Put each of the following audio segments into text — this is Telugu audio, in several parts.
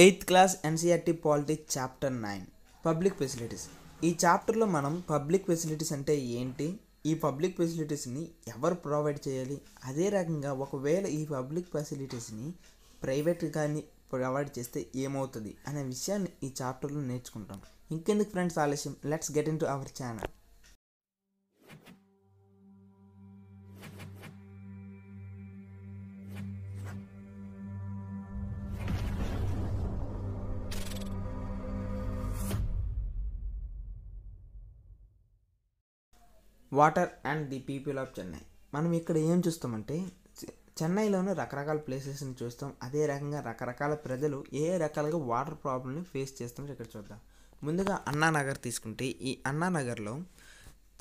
eighth class NCERT politics chapter nine public facilities ఈ చాప్టర్లో మనం పబ్లిక్ ఫెసిలిటీస్ అంటే ఏంటి ఈ పబ్లిక్ ఫెసిలిటీస్ని ఎవరు ప్రొవైడ్ చేయాలి అదే రకంగా ఒకవేళ ఈ పబ్లిక్ ఫెసిలిటీస్ని ప్రైవేట్ కానీ ప్రొవైడ్ చేస్తే ఏమవుతుంది అనే విషయాన్ని ఈ చాప్టర్లో నేర్చుకుంటాం ఇంకెందుకు ఫ్రెండ్స్ ఆలస్యం let's get into our channel water and the people of Chennai మనం ఇక్కడ ఏం చూస్తామంటే చెన్నైలోనే రకరకాల ప్లేసెస్ని చూస్తాం అదే రకంగా రకరకాల ప్రజలు ఏ రకాలుగా వాటర్ ప్రాబ్లమ్ని ఫేస్ చేస్తామో ఇక్కడ చూద్దాం ముందుగా అన్నానగర్ తీసుకుంటే ఈ అన్నానగర్లో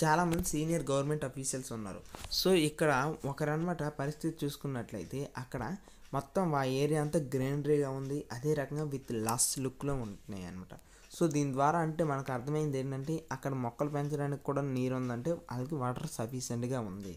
చాలామంది సీనియర్ గవర్నమెంట్ అఫీషియల్స్ ఉన్నారు సో ఇక్కడ ఒకరనమాట పరిస్థితి చూసుకున్నట్లయితే అక్కడ మొత్తం ఆ ఏరియా అంతా గ్రీనరీగా ఉంది అదే రకంగా విత్ లాస్ట్ లుక్లో ఉంటున్నాయి అనమాట సో దీని ద్వారా అంటే మనకు అర్థమైంది ఏంటంటే అక్కడ మొక్కలు పెంచడానికి కూడా నీరు ఉందంటే వాళ్ళకి వాటర్ సఫిషియెంట్గా ఉంది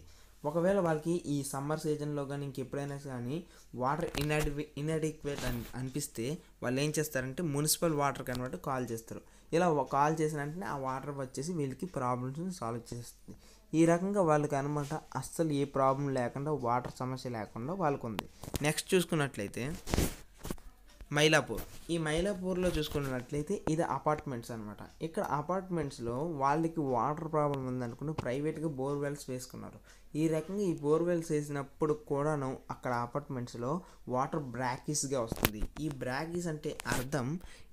ఒకవేళ వాళ్ళకి ఈ సమ్మర్ సీజన్లో కానీ ఇంకెప్పుడైనా కానీ వాటర్ ఇన్అడి ఇన్అడిక్వేట్ అని అనిపిస్తే వాళ్ళు ఏం చేస్తారంటే మున్సిపల్ వాటర్ కనబట్టి కాల్ చేస్తారు ఇలా కాల్ చేసిన వెంటనే ఆ వాటర్ వచ్చేసి వీళ్ళకి ప్రాబ్లమ్స్ని సాల్వ్ చేస్తుంది ఈ రకంగా వాళ్ళకి అనమాట అస్సలు ఏ ప్రాబ్లం లేకుండా వాటర్ సమస్య లేకుండా వాళ్ళకు ఉంది నెక్స్ట్ చూసుకున్నట్లయితే మైలాపూర్ ఈ మైలాపూర్లో చూసుకున్నట్లయితే ఇది అపార్ట్మెంట్స్ అనమాట ఇక్కడ అపార్ట్మెంట్స్లో వాళ్ళకి వాటర్ ప్రాబ్లం ఉందనుకుని ప్రైవేట్గా బోర్వెల్స్ వేసుకున్నారు ఈ రకంగా ఈ బోర్వెల్స్ వేసినప్పుడు కూడాను అక్కడ అపార్ట్మెంట్స్లో వాటర్ బ్రాకీస్గా వస్తుంది ఈ బ్రాకీస్ అంటే అర్థం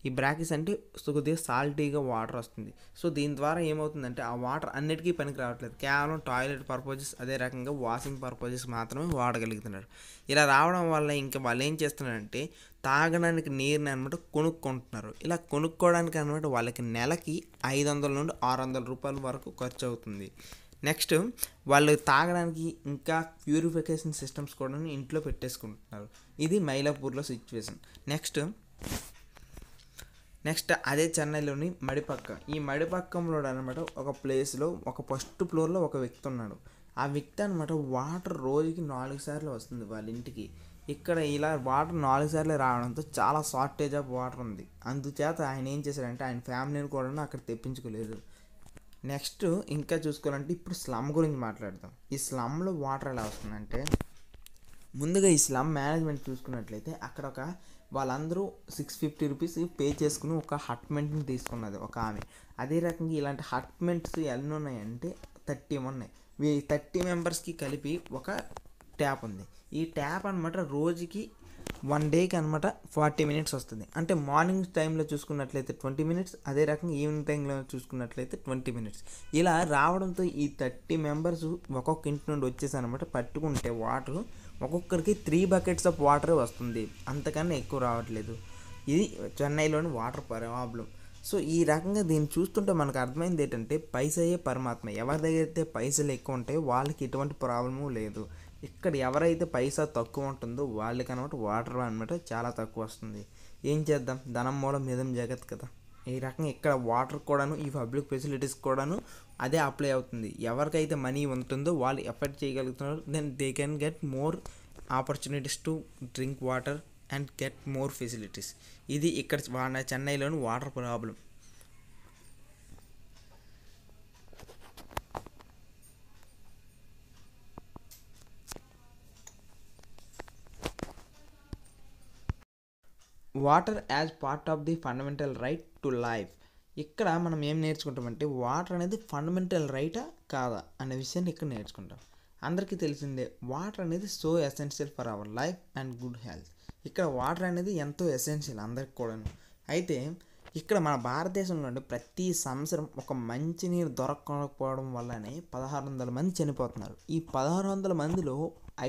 ఈ బ్రాకిస్ అంటే కొద్దిగా సాల్టీగా వాటర్ వస్తుంది సో దీని ద్వారా ఏమవుతుందంటే ఆ వాటర్ అన్నిటికీ పనికి రావట్లేదు కేవలం టాయిలెట్ పర్పజెస్ అదే రకంగా వాషింగ్ పర్పజెస్ మాత్రమే వాడగలుగుతున్నారు ఇలా రావడం వల్ల ఇంకా వాళ్ళు ఏం చేస్తున్నారంటే తాగడానికి నీరుని అనమాట కొనుక్కుంటున్నారు ఇలా కొనుక్కోవడానికి అనమాట వాళ్ళకి నెలకి ఐదు వందల నుండి ఆరు వందల రూపాయల వరకు ఖర్చు అవుతుంది నెక్స్ట్ వాళ్ళు తాగడానికి ఇంకా ప్యూరిఫికేషన్ సిస్టమ్స్ కూడా ఇంట్లో పెట్టేసుకుంటున్నారు ఇది మైలాపూర్లో సిచ్యువేషన్ నెక్స్ట్ నెక్స్ట్ అదే చెన్నైలోని మడిపక్క ఈ మడిపక్కంలో అనమాట ఒక ప్లేస్లో ఒక ఫస్ట్ ఫ్లోర్లో ఒక వ్యక్తి ఉన్నాడు ఆ వ్యక్తి అనమాట వాటర్ రోజుకి నాలుగు సార్లు వస్తుంది వాళ్ళ ఇంటికి ఇక్కడ ఇలా వాటర్ నాలుగు సార్లు రావడంతో చాలా షార్టేజ్ ఆఫ్ వాటర్ ఉంది అందుచేత ఆయన ఏం చేశారంటే ఆయన ఫ్యామిలీని కూడా అక్కడ తెప్పించుకోలేదు నెక్స్ట్ ఇంకా చూసుకోవాలంటే ఇప్పుడు స్లమ్ గురించి మాట్లాడదాం ఈ స్లమ్లో వాటర్ ఎలా వస్తుందంటే ముందుగా ఈ స్లమ్ మేనేజ్మెంట్ చూసుకున్నట్లయితే అక్కడ ఒక వాళ్ళందరూ సిక్స్ ఫిఫ్టీ రూపీస్ పే చేసుకుని ఒక హట్మెంట్ని తీసుకున్నది ఒక ఆమె అదే రకంగా ఇలాంటి హట్మెంట్స్ ఎన్ని ఉన్నాయంటే థర్టీ ఉన్నాయి ఈ థర్టీ మెంబర్స్కి కలిపి ఒక ట్యాప్ ఉంది ఈ ట్యాప్ అనమాట రోజుకి వన్ డేకి అనమాట ఫార్టీ మినిట్స్ వస్తుంది అంటే మార్నింగ్ టైంలో చూసుకున్నట్లయితే ట్వంటీ మినిట్స్ అదే రకంగా ఈవినింగ్ టైంలో చూసుకున్నట్లయితే ట్వంటీ మినిట్స్ ఇలా రావడంతో ఈ థర్టీ మెంబర్స్ ఒక్కొక్క ఇంటి నుండి వచ్చేసి అనమాట పట్టుకుంటే వాటర్ ఒక్కొక్కరికి త్రీ బకెట్స్ ఆఫ్ వాటర్ వస్తుంది అంతకన్నా ఎక్కువ రావట్లేదు ఇది చెన్నైలోని వాటర్ ప్రాబ్లం సో ఈ రకంగా దీన్ని చూస్తుంటే మనకు అర్థమైంది ఏంటంటే పైసయే పరమాత్మ ఎవరి దగ్గర అయితే పైసలు ఎక్కువ ఉంటాయో వాళ్ళకి ఎటువంటి ప్రాబ్లము లేదు ఇక్కడ ఎవరైతే పైసా తక్కువ ఉంటుందో వాళ్ళకి అనమాట వాటర్ అనమాట చాలా తక్కువ వస్తుంది ఏం చేద్దాం ధనం మూలం మీద జగత్ కదా ఈ రకంగా ఇక్కడ వాటర్ కూడాను ఈ పబ్లిక్ ఫెసిలిటీస్ కూడాను అదే అప్లై అవుతుంది ఎవరికైతే మనీ ఉంటుందో వాళ్ళు ఎఫర్ట్ చేయగలుగుతున్నారు then they can get more opportunities to drink water and get more facilities ఇది ఇక్కడ చెన్నైలోని water problem water as part of the fundamental right to life ఇక్కడ మనం ఏం నేర్చుకుంటామంటే వాటర్ అనేది ఫండమెంటల్ రైటా కాదా అనే విషయాన్ని ఇక్కడ నేర్చుకుంటాం అందరికీ తెలిసిందే వాటర్ అనేది so essential for our life and good health ఇక్కడ వాటర్ అనేది ఎంతో ఎసెన్షియల్ అందరికి కూడాను అయితే ఇక్కడ మన భారతదేశంలో ప్రతి సంవత్సరం ఒక మంచినీరు దొరకకపోవడం వల్లనే పదహారు వందల మంది చనిపోతున్నారు ఈ పదహారు వందల మందిలో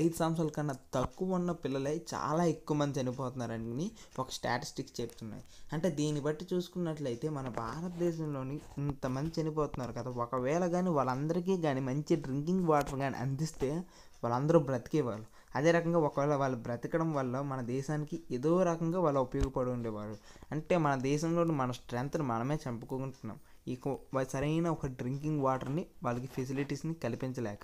ఐదు సంవత్సరాల కన్నా తక్కువ ఉన్న పిల్లలే చాలా ఎక్కువ మంది చనిపోతున్నారని ఒక స్టాటిస్టిక్స్ చెప్తున్నాయి అంటే దీన్ని బట్టి చూసుకున్నట్లయితే మన భారతదేశంలోని ఇంతమంది చనిపోతున్నారు కదా ఒకవేళ కానీ వాళ్ళందరికీ కానీ మంచి డ్రింకింగ్ వాటర్ కానీ అందిస్తే వాళ్ళందరూ బ్రతికేవాళ్ళు అదే రకంగా ఒకవేళ వాళ్ళు బ్రతకడం వల్ల మన దేశానికి ఏదో రకంగా వాళ్ళు ఉపయోగపడి ఉండేవారు అంటే మన దేశంలో మన స్ట్రెంగ్త్ని మనమే చంపుకుంటున్నాం ఈ సరైన ఒక డ్రింకింగ్ వాటర్ని వాళ్ళకి ఫెసిలిటీస్ని కల్పించలేక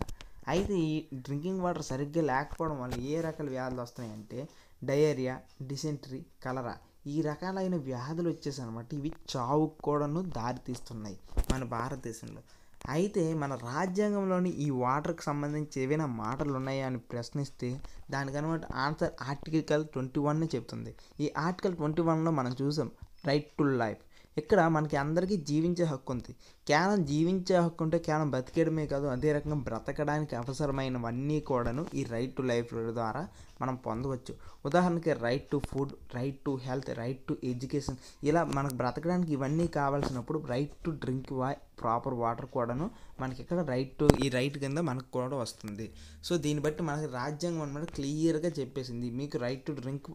అయితే ఈ డ్రింకింగ్ వాటర్ సరిగ్గా లేకపోవడం వల్ల ఏ రకాల వ్యాధులు వస్తున్నాయంటే డయేరియా డిసెంటరీ కలరా ఈ రకాలైన వ్యాధులు వచ్చేసి అనమాట ఇవి చావుకు కూడాను దారితీస్తున్నాయి మన భారతదేశంలో అయితే మన రాజ్యాంగంలోని ఈ వాటర్కి సంబంధించి ఏవైనా మాటలు ఉన్నాయా అని ప్రశ్నిస్తే దానికి అనమాట ఆన్సర్ ఆర్టికల్ ట్వంటీ వన్ చెప్తుంది ఈ ఆర్టికల్ ట్వంటీ వన్లో మనం చూసాం రైట్ టు లైఫ్ ఇక్కడ మనకి అందరికీ జీవించే హక్కు ఉంది కేవలం జీవించే హక్కు ఉంటే కేవలం బతికేయడమే కాదు అదే రకంగా బ్రతకడానికి అవసరమైనవన్నీ కూడాను ఈ రైట్ టు లైఫ్ ద్వారా మనం పొందవచ్చు ఉదాహరణకి right to food right to health right to education ఇలా మనకు బ్రతకడానికి ఇవన్నీ కావాల్సినప్పుడు రైట్ టు డ్రింక్ వా ప్రాపర్ వాటర్ కూడాను మనకి ఇక్కడ రైట్ టు ఈ రైట్ కింద మనకు కూడా వస్తుంది సో దీన్ని బట్టి మనకి రాజ్యాంగం అనమాట క్లియర్గా చెప్పేసింది మీకు right to drink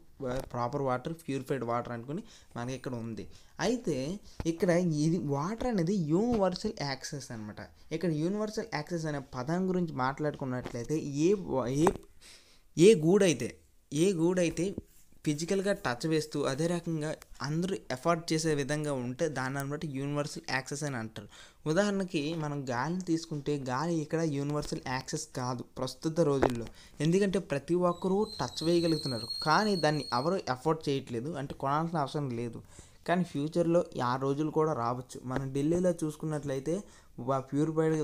proper water purified water అనుకుని మనకి ఇక్కడ ఉంది అయితే ఇక్కడ ఇది వాటర్ అనేది యూ యూనివర్సల్ యాక్సెస్ అనమాట ఇక్కడ యూనివర్సల్ యాక్సెస్ అనే పదం గురించి మాట్లాడుకున్నట్లయితే ఏ ఏ ఏ గూడైతే ఏ గూడైతే ఫిజికల్గా టచ్ వేస్తూ అదే రకంగా అందరూ ఎఫర్ట్ చేసే విధంగా ఉంటే దాన్ని అనమాట యూనివర్సల్ యాక్సెస్ అని అంటారు ఉదాహరణకి మనం గాలిని తీసుకుంటే గాలి ఇక్కడ యూనివర్సల్ యాక్సెస్ కాదు ప్రస్తుత రోజుల్లో ఎందుకంటే ప్రతి ఒక్కరూ టచ్ వేయగలుగుతున్నారు కానీ దాన్ని ఎవరు ఎఫర్ట్ చేయట్లేదు అంటే కొనాల్సిన అవసరం లేదు కానీ ఫ్యూచర్లో ఆ రోజులు కూడా రావచ్చు మనం ఢిల్లీలో చూసుకున్నట్లయితే ప్యూరిఫైడ్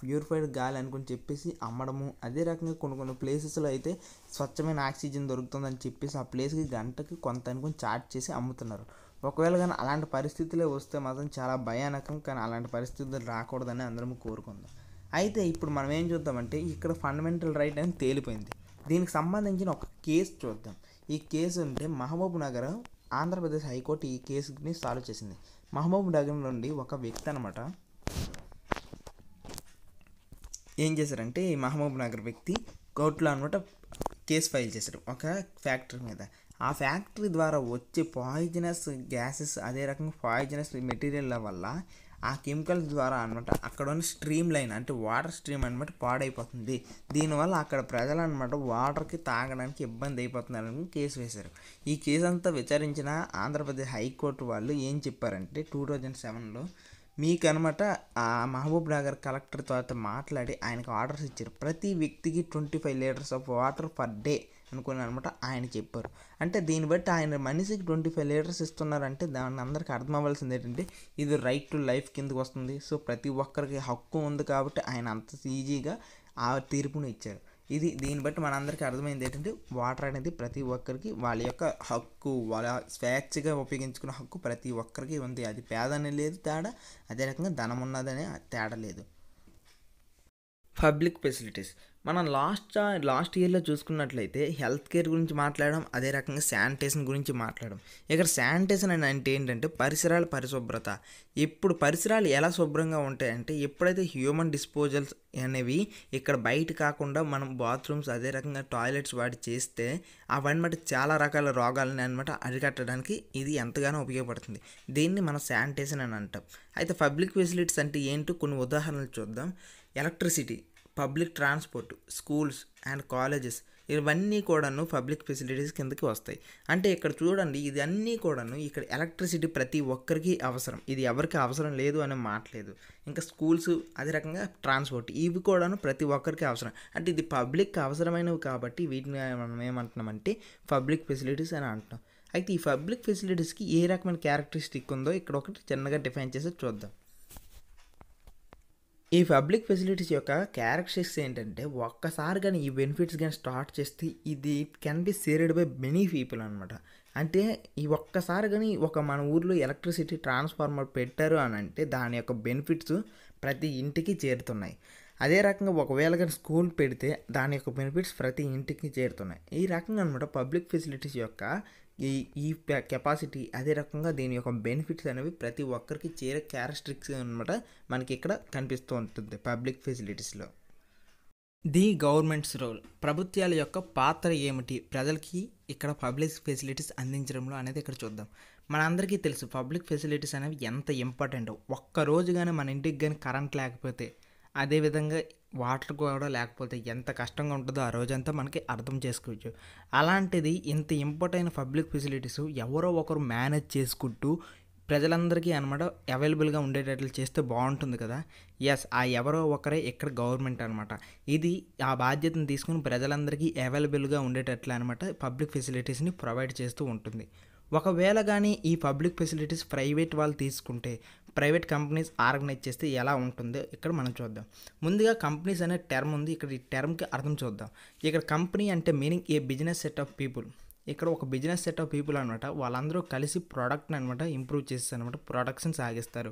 ప్యూరిఫైడ్ గాలి అనుకుని చెప్పేసి అమ్మడము అదే రకంగా కొన్ని కొన్ని ప్లేసెస్లో అయితే స్వచ్ఛమైన ఆక్సిజన్ దొరుకుతుందని చెప్పేసి ఆ ప్లేస్కి గంటకి కొంత అనుకుని చార్జ్ చేసి అమ్ముతున్నారు ఒకవేళ కానీ అలాంటి పరిస్థితులే వస్తే మాత్రం చాలా భయానకం కానీ అలాంటి పరిస్థితులు రాకూడదని అందరం కోరుకుందాం అయితే ఇప్పుడు మనం ఏం చూద్దామంటే ఇక్కడ ఫండమెంటల్ రైట్ అని తేలిపోయింది దీనికి సంబంధించిన ఒక కేసు చూద్దాం ఈ కేసు అంటే మహబూబ్ నగర్ ఆంధ్రప్రదేశ్ హైకోర్టు ఈ కేసుని సాల్వ్ చేసింది మహబూబ్ నగర్ నుండి ఒక వ్యక్తి అనమాట ఏం చేశారంటే ఈ మహబూబ్ నగర్ వ్యక్తి కోర్టులో అనమాట కేసు ఫైల్ చేశారు ఒక ఫ్యాక్టరీ మీద ఆ ఫ్యాక్టరీ ద్వారా వచ్చే పాయిజనస్ గ్యాసెస్ అదే రకంగా పాయిజనస్ మెటీరియల్ల వల్ల ఆ కెమికల్స్ ద్వారా అనమాట అక్కడ ఉన్న స్ట్రీమ్ లైన్ అంటే వాటర్ స్ట్రీమ్ అనమాట పాడైపోతుంది దీనివల్ల అక్కడ ప్రజలు అనమాట వాటర్కి తాగడానికి ఇబ్బంది అయిపోతున్నారని కేసు వేశారు ఈ కేసు అంతా విచారించిన ఆంధ్రప్రదేశ్ హైకోర్టు వాళ్ళు ఏం చెప్పారంటే టూ థౌజండ్ సెవెన్లో మీకు అనమాట ఆ మహబూబ్ నగర్ కలెక్టర్ తర్వాత మాట్లాడి ఆయనకు ఆర్డర్స్ ఇచ్చారు ప్రతి వ్యక్తికి twenty five litres of water per day అనుకున్నాను అనమాట ఆయన చెప్పారు అంటే దీన్ని బట్టి ఆయన మనిషికి ట్వంటీ ఫైవ్ లీటర్స్ ఇస్తున్నారంటే దాన్ని అందరికి అర్థం అవ్వాల్సింది ఏంటంటే ఇది రైట్ టు లైఫ్ కిందకు వస్తుంది సో ప్రతి ఒక్కరికి హక్కు ఉంది కాబట్టి ఆయన అంత ఈజీగా ఆ తీర్పును ఇచ్చారు ఇది దీన్ని బట్టి మనందరికీ అర్థమైంది ఏంటంటే వాటర్ అనేది ప్రతి ఒక్కరికి వాళ్ళ యొక్క హక్కు వాళ్ళ స్వేచ్ఛగా ఉపయోగించుకునే హక్కు ప్రతి ఒక్కరికి ఉంది అది పేదనే లేదు తేడా అదే రకంగా ధనం ఉన్నదనే తేడా లేదు పబ్లిక్ ఫెసిలిటీస్ మనం లాస్ట్ లాస్ట్ ఇయర్లో చూసుకున్నట్లయితే హెల్త్ కేర్ గురించి మాట్లాడడం అదే రకంగా శానిటేషన్ గురించి మాట్లాడడం ఇక్కడ శానిటేషన్ అని అంటే ఏంటంటే పరిసరాల పరిశుభ్రత ఇప్పుడు పరిసరాలు ఎలా శుభ్రంగా ఉంటాయంటే ఎప్పుడైతే హ్యూమన్ డిస్పోజల్స్ అనేవి ఇక్కడ బయట కాకుండా మనం బాత్రూమ్స్ అదే రకంగా టాయిలెట్స్ వాటి చేస్తే అవన్నమాట చాలా రకాల రోగాలని అనమాట అరికట్టడానికి ఇది ఎంతగానో ఉపయోగపడుతుంది దీన్ని మనం శానిటేషన్ అని అంటాం అయితే పబ్లిక్ ఫెసిలిటీస్ అంటే ఏంటో కొన్ని ఉదాహరణలు చూద్దాం electricity public transport schools and colleges ఇవన్నీ కూడాను పబ్లిక్ ఫెసిలిటీస్ కిందకి వస్తాయి అంటే ఇక్కడ చూడండి ఇది అన్నీ కూడాను ఇక్కడ ఎలక్ట్రిసిటీ ప్రతి ఒక్కరికి అవసరం ఇది ఎవరికి అవసరం లేదు అనే మాట్లేదు ఇంకా స్కూల్స్ అదే రకంగా ట్రాన్స్పోర్ట్ ఇవి కూడాను ప్రతి ఒక్కరికి అవసరం అంటే ఇది పబ్లిక్ అవసరమైనవి కాబట్టి వీటిని మనం ఏమంటున్నామంటే పబ్లిక్ ఫెసిలిటీస్ అని అంటున్నాం అయితే ఈ పబ్లిక్ ఫెసిలిటీస్కి ఏ రకమైన క్యారెక్టరిస్టిక్ ఉందో ఇక్కడ ఒకటి చిన్నగా డిఫైన్ చేసి చూద్దాం ఈ పబ్లిక్ ఫెసిలిటీస్ యొక్క క్యారెక్టరిస్టిక్స్ ఏంటంటే ఒక్కసారి కానీ ఈ బెనిఫిట్స్ కానీ స్టార్ట్ చేస్తే ఇది can be shared by many people అనమాట అంటే ఈ ఒక్కసారి కానీ ఒక మన ఊర్లో ఎలక్ట్రిసిటీ ట్రాన్స్ఫార్మర్ పెట్టారు అని అంటే దాని యొక్క బెనిఫిట్స్ ప్రతి ఇంటికి చేరుతున్నాయి అదే రకంగా ఒకవేళ కానీ స్కూల్ పెడితే దాని యొక్క బెనిఫిట్స్ ప్రతి ఇంటికి చేరుతున్నాయి ఈ రకంగా అనమాట పబ్లిక్ ఫెసిలిటీస్ యొక్క ఈ ఈ కెపాసిటీ అదే రకంగా దీని యొక్క బెనిఫిట్స్ అనేవి ప్రతి ఒక్కరికి చేరే క్యారెక్టరిక్స్ అనమాట మనకి ఇక్కడ కనిపిస్తూ ఉంటుంది పబ్లిక్ ఫెసిలిటీస్లో ది గవర్నమెంట్స్ రోల్ ప్రభుత్వాల యొక్క పాత్ర ఏమిటి ప్రజలకి ఇక్కడ పబ్లిక్ ఫెసిలిటీస్ అందించడంలో అనేది ఇక్కడ చూద్దాం మనందరికీ తెలుసు పబ్లిక్ ఫెసిలిటీస్ అనేవి ఎంత ఇంపార్టెంట్ ఒక్క రోజు కానీ మన ఇంటికి కానీ కరెంట్ లేకపోతే అదేవిధంగా వాటర్ కూడా లేకపోతే ఎంత కష్టంగా ఉంటుందో ఆ రోజంతా మనకి అర్థం చేసుకోవచ్చు అలాంటిది ఇంత ఇంపార్ట్ అయిన పబ్లిక్ ఫెసిలిటీస్ ఎవరో ఒకరు మేనేజ్ చేసుకుంటూ ప్రజలందరికీ అనమాట అవైలబుల్గా ఉండేటట్లు చేస్తే బాగుంటుంది కదా ఎస్ ఆ ఎవరో ఒకరే ఇక్కడ గవర్నమెంట్ అనమాట ఇది ఆ బాధ్యతను తీసుకుని ప్రజలందరికీ అవైలబుల్గా ఉండేటట్లు అనమాట పబ్లిక్ ఫెసిలిటీస్ని ప్రొవైడ్ చేస్తూ ఉంటుంది ఒకవేళ కానీ ఈ పబ్లిక్ ఫెసిలిటీస్ ప్రైవేట్ వాళ్ళు తీసుకుంటే ప్రైవేట్ కంపెనీస్ ఆర్గనైజ్ చేస్తే ఎలా ఉంటుందో ఇక్కడ మనం చూద్దాం ముందుగా కంపెనీస్ అనే టర్మ్ ఉంది ఇక్కడ ఈ టర్మ్కి అర్థం చూద్దాం ఇక్కడ కంపెనీ అంటే meaning a business set of people ఇక్కడ ఒక బిజినెస్ సెట్ ఆఫ్ పీపుల్ అనమాట వాళ్ళందరూ కలిసి ప్రోడక్ట్ని అనమాట ఇంప్రూవ్ చేస్తారు అనమాట ప్రొడక్షన్ సాగిస్తారు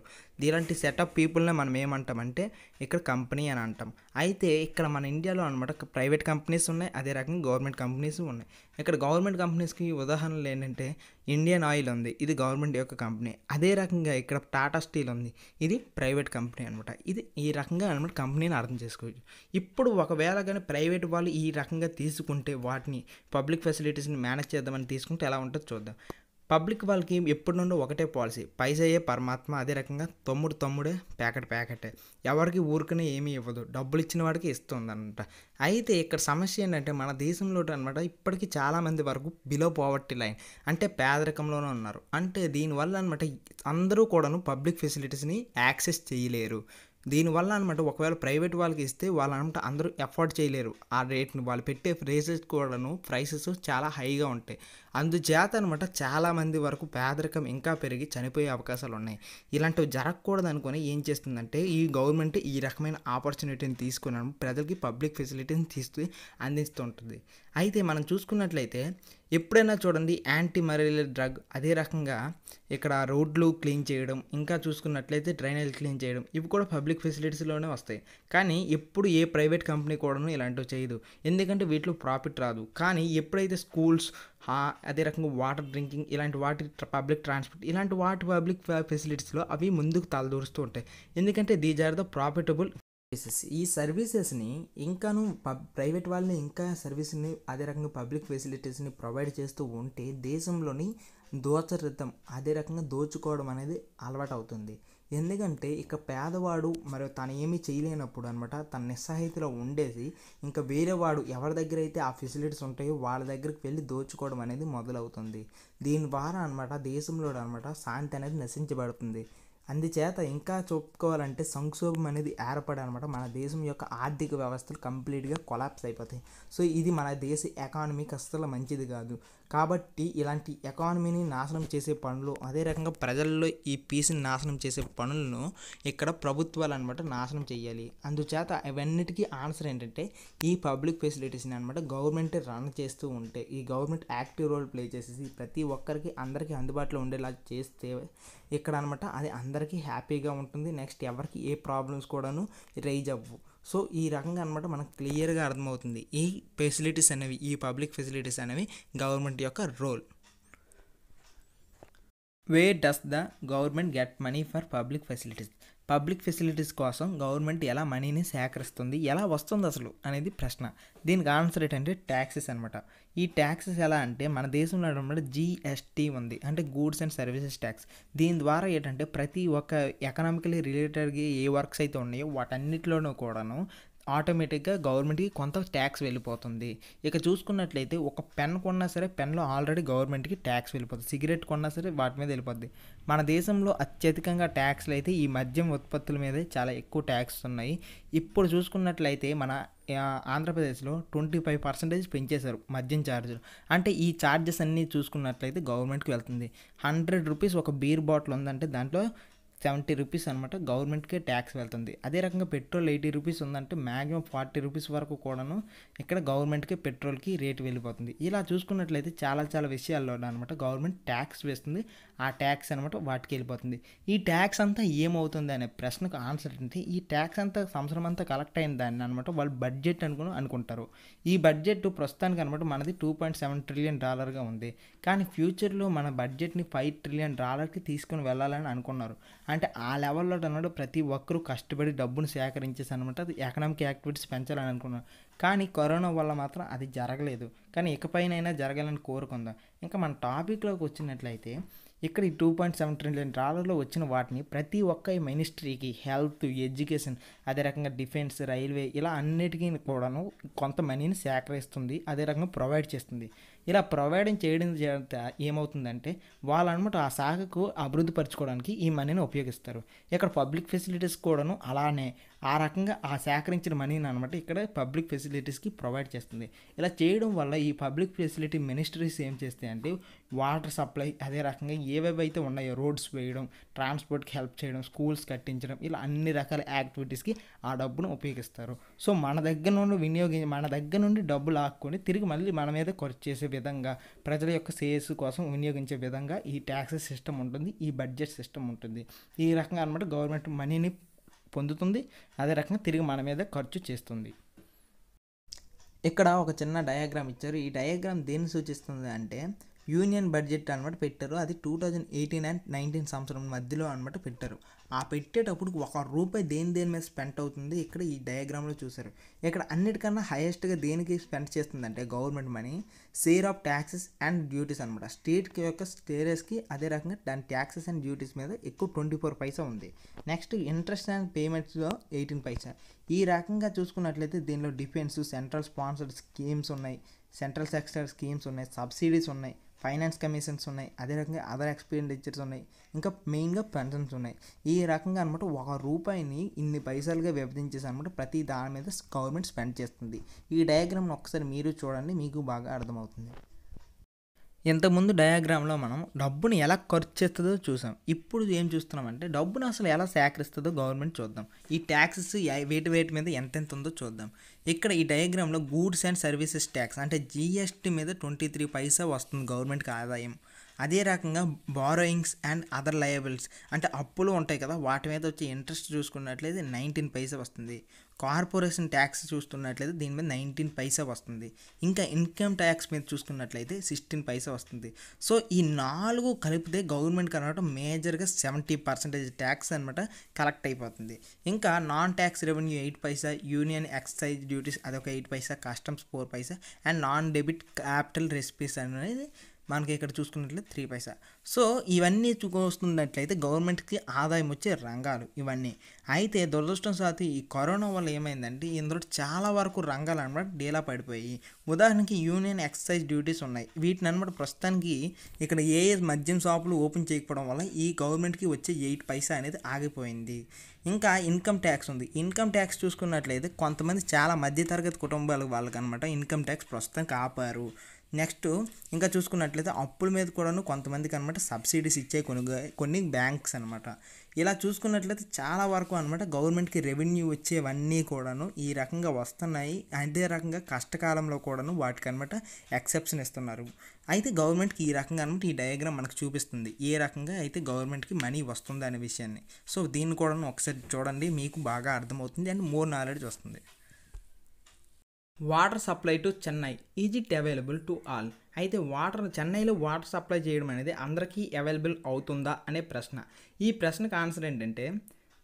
ఇలాంటి సెట్ ఆఫ్ పీపుల్నే మనం ఏమంటామంటే ఇక్కడ కంపెనీ అని అంటాం అయితే ఇక్కడ మన ఇండియాలో అనమాట ప్రైవేట్ కంపెనీస్ ఉన్నాయి అదే రకంగా గవర్నమెంట్ కంపెనీస్ ఉన్నాయి ఇక్కడ గవర్నమెంట్ కంపెనీస్కి ఉదాహరణలు ఏంటంటే ఇండియన్ ఆయిల్ ఉంది ఇది గవర్నమెంట్ యొక్క కంపెనీ అదే రకంగా ఇక్కడ టాటా స్టీల్ ఉంది ఇది ప్రైవేట్ కంపెనీ అనమాట ఇది ఈ రకంగా అనమాట కంపెనీని అర్థం చేసుకోవచ్చు ఇప్పుడు ఒకవేళ కానీ ప్రైవేట్ వాళ్ళు ఈ రకంగా తీసుకుంటే వాటిని పబ్లిక్ ఫెసిలిటీస్ని మేనేజ్ చేద్దామని తీసుకుంటే ఎలా ఉంటుందో చూద్దాం పబ్లిక్ వాళ్ళకి ఎప్పటి నుండో ఒకటే పాలసీ పైసయే పరమాత్మ అదే రకంగా తమ్ముడు తమ్ముడే ప్యాకెట్ ప్యాకెటే ఎవరికి ఊరికనే ఏమీ ఇవ్వదు డబ్బులు ఇచ్చిన వాడికి ఇస్తుందన్నమాట అయితే ఇక్కడ సమస్య ఏంటంటే మన దేశంలో అనమాట ఇప్పటికీ చాలామంది వరకు బిలో పావర్టీ లైన్ అంటే పేదరికంలోనే ఉన్నారు అంటే దీనివల్ల అనమాట అందరూ కూడాను పబ్లిక్ ఫెసిలిటీస్ని యాక్సెస్ చేయలేరు దీనివల్ల అనమాట ఒకవేళ ప్రైవేట్ వాళ్ళకి ఇస్తే వాళ్ళు అనమాట అందరూ ఎఫోర్డ్ చేయలేరు ఆ రేట్ని వాళ్ళు పెట్టే ప్రైసెస్ కూడాను ప్రైసెస్ చాలా హైగా ఉంటాయి అందుచేత అనమాట చాలామంది వరకు పేదరికం ఇంకా పెరిగి చనిపోయే అవకాశాలు ఉన్నాయి ఇలాంటివి జరగకూడదు అనుకుని ఏం చేస్తుందంటే ఈ గవర్నమెంట్ ఈ రకమైన ఆపర్చునిటీని తీసుకుని ప్రజలకి పబ్లిక్ ఫెసిలిటీని తీస్తూ అందిస్తుంటుంది అయితే మనం చూసుకున్నట్లయితే ఎప్పుడైనా చూడండి యాంటీ మరీల డ్రగ్ అదే రకంగా ఇక్కడ రోడ్లు క్లీన్ చేయడం ఇంకా చూసుకున్నట్లయితే డ్రైనేజ్ క్లీన్ చేయడం ఇవి కూడా పబ్లిక్ ఫెసిలిటీస్లోనే వస్తాయి కానీ ఎప్పుడు ఏ ప్రైవేట్ కంపెనీ కూడాను ఇలాంటివి చేయదు ఎందుకంటే వీటిలో ప్రాఫిట్ రాదు కానీ ఎప్పుడైతే స్కూల్స్ అదే రకంగా వాటర్ డ్రింకింగ్ ఇలాంటి వాటి పబ్లిక్ ట్రాన్స్పోర్ట్ ఇలాంటి వాటి పబ్లిక్ ఫెసిలిటీస్లో అవి ముందుకు తలదూరుస్తూ ఉంటాయి ఎందుకంటే these are the profitable services ఈ సర్వీసెస్ని ఇంకాను పబ్ ప్రైవేట్ వాళ్ళని ఇంకా సర్వీస్ని అదే రకంగా పబ్లిక్ ఫెసిలిటీస్ని ప్రొవైడ్ చేస్తూ ఉంటే దేశంలోని దోచరితం అదే రకంగా దోచుకోవడం అనేది అలవాటు అవుతుంది ఎందుకంటే ఇక పేదవాడు మరి తను ఏమీ చేయలేనప్పుడు అనమాట తన నిస్సహాయితలో ఉండేసి ఇంకా వేరే వాడు ఎవరి దగ్గర అయితే ఆ ఫెసిలిటీస్ ఉంటాయో వాళ్ళ దగ్గరికి వెళ్ళి దోచుకోవడం అనేది మొదలవుతుంది దీని ద్వారా అనమాట దేశంలో అనమాట శాంతి అనేది నశించబడుతుంది అందుచేత ఇంకా చెప్పుకోవాలంటే సంక్షోభం అనేది ఏర్పడనమాట మన దేశం యొక్క ఆర్థిక వ్యవస్థలు కంప్లీట్గా కొలాప్స్ అయిపోతాయి సో ఇది మన దేశ ఎకానమీకి అస్సలు మంచిది కాదు కాబట్టి ఇలాంటి ఎకానమీని నాశనం చేసే పనులు అదే రకంగా ప్రజల్లో ఈ పీస్ని నాశనం చేసే పనులను ఇక్కడ ప్రభుత్వాలు అనమాట నాశనం చేయాలి అందుచేత అవన్నిటికీ ఆన్సర్ ఏంటంటే ఈ పబ్లిక్ ఫెసిలిటీస్ని అనమాట గవర్నమెంట్ రన్ చేస్తూ ఉంటే ఈ గవర్నమెంట్ యాక్టివ్ రోల్ ప్లే చేసేసి ప్రతి ఒక్కరికి అందరికీ అందుబాటులో ఉండేలా చేస్తే ఇక్కడ అనమాట అది అందరికీ హ్యాపీగా ఉంటుంది నెక్స్ట్ ఎవరికి ఏ ప్రాబ్లమ్స్ కూడాను రైజ్ అవ్వు సో ఈ రకంగా అనమాట మనకు క్లియర్గా అర్థమవుతుంది ఈ ఫెసిలిటీస్ అనేవి ఈ పబ్లిక్ ఫెసిలిటీస్ అనేవి గవర్నమెంట్ యొక్క role why does the government get money for public facilities public facilities కోసం గవర్నమెంట్ ఎలా మనీని సేకరిస్తుంది ఎలా వస్తుంది అసలు అనేది ప్రశ్న దీనికి ఆన్సర్ ఏంటంటే ట్యాక్సెస్ అనమాట ఈ ట్యాక్సెస్ ఎలా అంటే మన దేశంలో ఏంటంటే జిఎస్టీ ఉంది అంటే గూడ్స్ అండ్ సర్వీసెస్ ట్యాక్స్ దీని ద్వారా ఏంటంటే ప్రతి ఒక్క ఎకనామికలీ రిలేటెడ్గా ఏ వర్క్స్ అయితే ఉన్నాయో వాటన్నిటిలోనూ కూడాను ఆటోమేటిక్గా గవర్నమెంట్కి కొంత ట్యాక్స్ వెళ్ళిపోతుంది ఇక చూసుకున్నట్లయితే ఒక పెన్ కొన్నా సరే పెన్లో ఆల్రెడీ గవర్నమెంట్కి ట్యాక్స్ వెళ్ళిపోతుంది సిగరెట్ కొన్నా సరే వాటి మీద వెళ్ళిపోద్ది మన దేశంలో అత్యధికంగా ట్యాక్స్లు అయితే ఈ మద్యం ఉత్పత్తుల మీదే చాలా ఎక్కువ ట్యాక్స్ ఉన్నాయి ఇప్పుడు చూసుకున్నట్లయితే మన ఆంధ్రప్రదేశ్లో ట్వంటీ ఫైవ్ పర్సెంటేజ్ పెంచేశారు మద్యం ఛార్జీలు అంటే ఈ ఛార్జెస్ అన్నీ చూసుకున్నట్లయితే గవర్నమెంట్కి వెళ్తుంది హండ్రెడ్ రూపీస్ ఒక బీర్ బాటిల్ ఉందంటే దాంట్లో సెవెంటీ రూపీస్ అనమాట గవర్నమెంట్కే ట్యాక్స్ వెళ్తుంది అదే రకంగా పెట్రోల్ ఎయిటీ రూపీస్ ఉందంటే మ్యాక్సిమం ఫార్టీ రూపీస్ వరకు కూడాను ఇక్కడ గవర్నమెంట్కే పెట్రోల్కి రేటు వెళ్ళిపోతుంది ఇలా చూసుకున్నట్లయితే చాలా చాలా విషయాల్లో అనమాట గవర్నమెంట్ ట్యాక్స్ వేస్తుంది ఆ ట్యాక్స్ అనమాట వాటికి వెళ్ళిపోతుంది ఈ ట్యాక్స్ అంతా ఏమవుతుంది అనే ప్రశ్నకు ఆన్సర్ ఏంటి ఈ ట్యాక్స్ అంతా సంవత్సరం అంతా కలెక్ట్ అయిన దాన్ని అనమాట వాళ్ళు బడ్జెట్ అనుకుని అనుకుంటారు ఈ బడ్జెట్ ప్రస్తుతానికి అనమాట మనది టూ పాయింట్ సెవెన్ ట్రిలియన్ డాలర్గా ఉంది కానీ ఫ్యూచర్లో మన బడ్జెట్ని ఫైవ్ ట్రిలియన్ డాలర్కి తీసుకుని వెళ్ళాలని అనుకున్నారు అంటే ఆ లెవెల్లో అన్నాడు ప్రతి ఒక్కరూ కష్టపడి డబ్బును సేకరించేసి అనమాట అది ఎకనామిక్ యాక్టివిటీస్ పెంచాలని అనుకున్నారు కానీ కరోనా వల్ల మాత్రం అది జరగలేదు కానీ ఇకపైనైనా జరగాలని కోరుకుందాం ఇంకా మన టాపిక్లోకి వచ్చినట్లయితే ఇక్కడ ఈ టూ పాయింట్ సెవెన్ ట్రిలియన్ డాలర్లో వచ్చిన వాటిని ప్రతి ఒక్క మినిస్ట్రీకి హెల్త్ ఎడ్యుకేషన్ అదే రకంగా డిఫెన్స్ రైల్వే ఇలా అన్నిటికీ కూడాను కొంత మనీని సేకరిస్తుంది అదే రకంగా ప్రొవైడ్ చేస్తుంది ఇలా ప్రొవైడింగ్ చేయడం చేత ఏమవుతుందంటే వాళ్ళనమాట ఆ శాఖకు అభివృద్ధి పరచుకోవడానికి ఈ మనీని ఉపయోగిస్తారు ఇక్కడ పబ్లిక్ ఫెసిలిటీస్ కూడాను అలానే ఆ రకంగా ఆ సేకరించిన మనీని అనమాట ఇక్కడ పబ్లిక్ ఫెసిలిటీస్కి ప్రొవైడ్ చేస్తుంది ఇలా చేయడం వల్ల ఈ పబ్లిక్ ఫెసిలిటీ మినిస్ట్రీస్ ఏం చేస్తాయంటే వాటర్ సప్లై అదే రకంగా ఏవేవైతే ఉన్నాయో రోడ్స్ వేయడం ట్రాన్స్పోర్ట్కి హెల్ప్ చేయడం స్కూల్స్ కట్టించడం ఇలా అన్ని రకాల యాక్టివిటీస్కి ఆ డబ్బును ఉపయోగిస్తారు సో మన దగ్గర నుండి వినియోగించి మన దగ్గర నుండి డబ్బు లాక్కొని తిరిగి మళ్ళీ మన మీద ఖర్చు చేసే విధంగా ప్రజల యొక్క సేల్స్ కోసం వినియోగించే విధంగా ఈ ట్యాక్స్ సిస్టమ్ ఉంటుంది ఈ బడ్జెట్ సిస్టమ్ ఉంటుంది ఈ రకంగా అనమాట గవర్నమెంట్ మనీని పొందుతుంది అదే రకంగా తిరిగి మన మీద ఖర్చు చేస్తుంది ఇక్కడ ఒక చిన్న డయాగ్రామ్ ఇచ్చారు ఈ డయాగ్రామ్ దేన్ని సూచిస్తుంది అంటే యూనియన్ బడ్జెట్ అనమాట పెట్టారు అది two thousand eighteen and nineteen సంవత్సరం మధ్యలో అనమాట పెట్టారు ఆ పెట్టేటప్పుడు ఒక రూపాయి దేని దేని మీద స్పెండ్ అవుతుంది ఇక్కడ ఈ డయాగ్రామ్లో చూశారు ఇక్కడ అన్నిటికన్నా హైయెస్ట్గా దేనికి స్పెండ్ చేస్తుందంటే government money share of taxes and duties అనమాట స్టేట్ యొక్క స్టేరస్కి అదే రకంగా దాని ట్యాక్సెస్ అండ్ డ్యూటీస్ మీద ఎక్కువ ట్వంటీ ఫోర్ పైసా ఉంది నెక్స్ట్ ఇంట్రెస్ట్ అండ్ పేమెంట్స్లో ఎయిటీన్ పైసా ఈ రకంగా చూసుకున్నట్లయితే దీనిలో డిఫెన్స్ సెంట్రల్ స్పాన్సర్డ్ స్కీమ్స్ ఉన్నాయి సెంట్రల్ సెక్టర్ స్కీమ్స్ ఉన్నాయి సబ్సిడీస్ ఉన్నాయి ఫైనాన్స్ కమిషన్స్ ఉన్నాయి అదే రకంగా అదర్ ఎక్స్పెండిచర్స్ ఉన్నాయి ఇంకా మెయిన్గా పెన్షన్స్ ఉన్నాయి ఈ రకంగా అనమాట ఒక రూపాయిని ఇన్ని పైసలుగా విభజించేసి అనమాట ప్రతి దాని మీద గవర్నమెంట్ స్పెండ్ చేస్తుంది ఈ డయాగ్రామ్ని ఒకసారి మీరు చూడండి మీకు బాగా అర్థమవుతుంది ఇంతకుముందు డయాగ్రామ్లో మనం డబ్బును ఎలా ఖర్చు చేస్తుందో చూసాం ఇప్పుడు ఏం చూస్తున్నామంటే డబ్బును అసలు ఎలా సేకరిస్తుందో గవర్నమెంట్ చూద్దాం ఈ ట్యాక్సెస్ వేటి వేటి మీద ఎంతెంత ఉందో చూద్దాం ఇక్కడ ఈ డయాగ్రామ్లో గూడ్స్ అండ్ సర్వీసెస్ ట్యాక్స్ అంటే జిఎస్టీ మీద ట్వంటీ త్రీ పైసా వస్తుంది గవర్నమెంట్కి ఆదాయం అదే రకంగా బారోయింగ్స్ అండ్ అదర్ లయబుల్స్ అంటే అప్పులు ఉంటాయి కదా వాటి మీద వచ్చే ఇంట్రెస్ట్ చూసుకున్నట్లయితే నైన్టీన్ పైసా వస్తుంది కార్పొరేషన్ ట్యాక్స్ చూస్తున్నట్లయితే దీని మీద నైన్టీన్ పైసా వస్తుంది ఇంకా ఇన్కమ్ ట్యాక్స్ మీద చూసుకున్నట్లయితే సిక్స్టీన్ పైసా వస్తుంది సో ఈ నాలుగు కలిపితే గవర్నమెంట్కి అనమాట మేజర్గా సెవెంటీ పర్సెంటేజ్ ట్యాక్స్ అనమాట కలెక్ట్ అయిపోతుంది ఇంకా non tax revenue eight paisa union excise duties అదొక eight paisa customs four paisa and non debit capital receipts అనేది మనకి ఇక్కడ చూసుకున్నట్లయితే త్రీ పైసా సో ఇవన్నీ చూస్తున్నట్లయితే గవర్నమెంట్కి ఆదాయం వచ్చే రంగాలు ఇవన్నీ అయితే దురదృష్టం సాతి ఈ కరోనా వల్ల ఏమైందంటే ఇందులో చాలా వరకు రంగాలు అనమాట డేలా పడిపోయాయి ఉదాహరణకి యూనియన్ ఎక్సర్సైజ్ డ్యూటీస్ ఉన్నాయి వీటిని అనమాట ప్రస్తుతానికి ఇక్కడ ఏ మద్యం షాపులు ఓపెన్ చేయకపోవడం వల్ల ఈ గవర్నమెంట్కి వచ్చే ఎయిట్ పైసా అనేది ఆగిపోయింది ఇంకా ఇన్కమ్ ట్యాక్స్ ఉంది ఇన్కమ్ ట్యాక్స్ చూసుకున్నట్లయితే కొంతమంది చాలా మధ్యతరగతి కుటుంబాలకు వాళ్ళకి అనమాట ఇన్కమ్ ట్యాక్స్ ప్రస్తుతానికి ఆపారు నెక్స్ట్ ఇంకా చూసుకున్నట్లయితే అప్పుల మీద కూడాను కొంతమందికి అనమాట సబ్సిడీస్ ఇచ్చే కొన్ని కొన్ని బ్యాంక్స్ అనమాట ఇలా చూసుకున్నట్లయితే చాలా వరకు అనమాట గవర్నమెంట్కి రెవెన్యూ వచ్చేవన్నీ కూడాను ఈ రకంగా వస్తున్నాయి అదే రకంగా కష్టకాలంలో కూడాను వాటికి అనమాట ఎక్సెప్షన్ ఇస్తున్నారు అయితే గవర్నమెంట్కి ఈ రకంగా అనమాట ఈ డయాగ్రామ్ మనకు చూపిస్తుంది ఏ రకంగా అయితే గవర్నమెంట్కి మనీ వస్తుంది అనే విషయాన్ని సో దీన్ని కూడాను ఒకసారి చూడండి మీకు బాగా అర్థమవుతుంది అండ్ మోర్ నాలెడ్జ్ వస్తుంది water supply to Chennai is it available to all అయితే వాటర్ చెన్నైలో వాటర్ సప్లై చేయడం అనేది అందరికీ అవైలబుల్ అవుతుందా అనే ప్రశ్న ఈ ప్రశ్నకు ఆన్సర్ ఏంటంటే